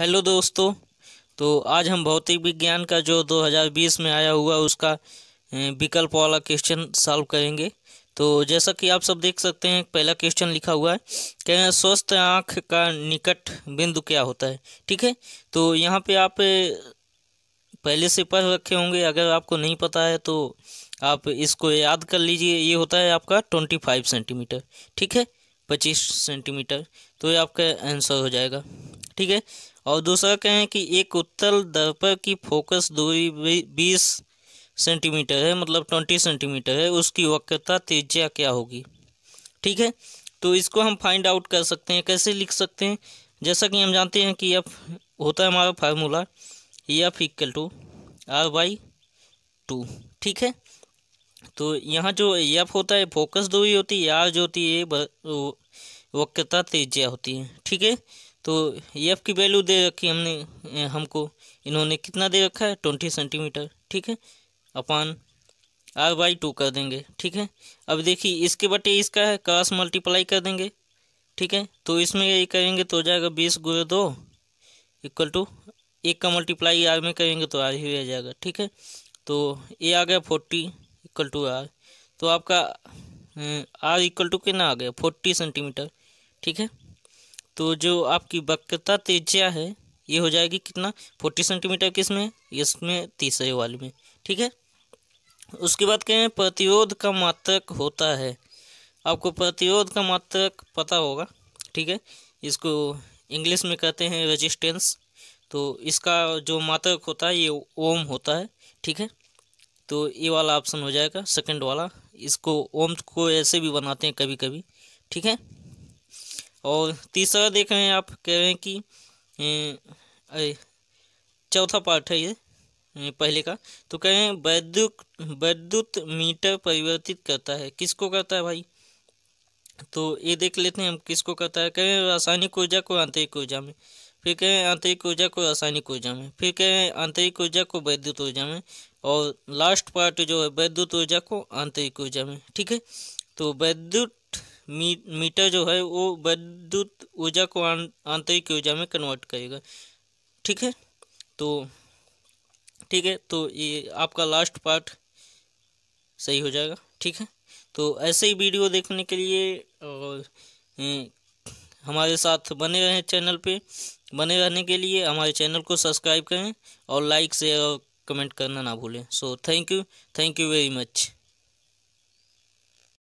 hello दोस्तों तो आज हम भौतिक विज्ञान का जो 2020 में आया हुआ उसका विकल्प वाला क्वेश्चन सॉल्व करेंगे तो जैसा कि आप सब देख सकते हैं पहला क्वेश्चन लिखा हुआ है कह स्वस्थ आँख का निकट बिंदु क्या होता है ठीक है तो यहाँ पे आप पहले से पढ़ रखे होंगे अगर आपको नहीं पता है तो आप इसको याद कर लीजिए ये होता है आपका ट्वेंटी फाइव सेंटीमीटर ठीक है पच्चीस सेंटीमीटर तो ये आपका आंसर हो जाएगा ठीक है और दूसरा क्या है कि एक उत्तल दर्पण की फोकस दूरी बीस सेंटीमीटर है मतलब ट्वेंटी सेंटीमीटर है उसकी वक्रता त्रिज्या क्या होगी ठीक है तो इसको हम फाइंड आउट कर सकते हैं कैसे लिख सकते हैं जैसा कि हम जानते हैं कि यह होता है हमारा formula F equal to R by two ठीक है तो यहाँ जो एफ होता है फोकस दूरी होती है आर जो होती है वक्रता त्रिज्या होती है ठीक है तो एफ की वैल्यू दे रखी हमने हमको इन्होंने कितना दे रखा है ट्वेंटी सेंटीमीटर ठीक है अपान आर बाई टू कर देंगे ठीक है अब देखिए इसके बटे इसका है क्रॉस मल्टीप्लाई कर देंगे ठीक है तो इसमें ये करेंगे तो हो जाएगा बीस गुरे दो इक्वल टू एक का मल्टीप्लाई आर में करेंगे तो आर ही रह जाएगा ठीक है तो ये आ गया फोर्टी इक्वल टू आर तो आपका आर इक्वल टू कितना आ गया फोर्टी सेंटीमीटर ठीक है तो जो आपकी वक्रता त्रिज्या है ये हो जाएगी कितना फोर्टी सेंटीमीटर किस में इसमें तीसरे वाले में ठीक है उसके बाद कहें प्रतिरोध का मात्रक होता है आपको प्रतिरोध का मात्रक पता होगा ठीक है इसको इंग्लिश में कहते हैं रेजिस्टेंस तो इसका जो मात्रक होता है ये ओम होता है ठीक है तो ये वाला ऑप्शन हो जाएगा सेकंड वाला इसको ओम को ऐसे भी बनाते हैं कभी कभी ठीक है और तीसरा देख रहे हैं आप कह रहे हैं कि चौथा पार्ट है ये पहले का तो कह रहे हैं वैद्युत वैद्युत मीटर परिवर्तित करता है किसको करता है भाई तो ये देख लेते हैं हम किसको करता है कह रहे हैं रासायनिक ऊर्जा को आंतरिक ऊर्जा में फिर कह रहे हैं आंतरिक ऊर्जा को रासायनिक ऊर्जा में फिर कह रहे हैं आंतरिक ऊर्जा को वैद्युत ऊर्जा में और लास्ट पार्ट जो है वैद्युत ऊर्जा को आंतरिक ऊर्जा में ठीक है तो वैद्युत मी, मीटर जो है वो विद्युत ऊर्जा को आंतरिक ऊर्जा में कन्वर्ट करेगा ठीक है तो ठीक है तो ये आपका लास्ट पार्ट सही हो जाएगा ठीक है तो ऐसे ही वीडियो देखने के लिए और हमारे साथ बने रहें चैनल पे बने रहने के लिए हमारे चैनल को सब्सक्राइब करें और लाइक शेयर और कमेंट करना ना भूलें so thank you thank you very much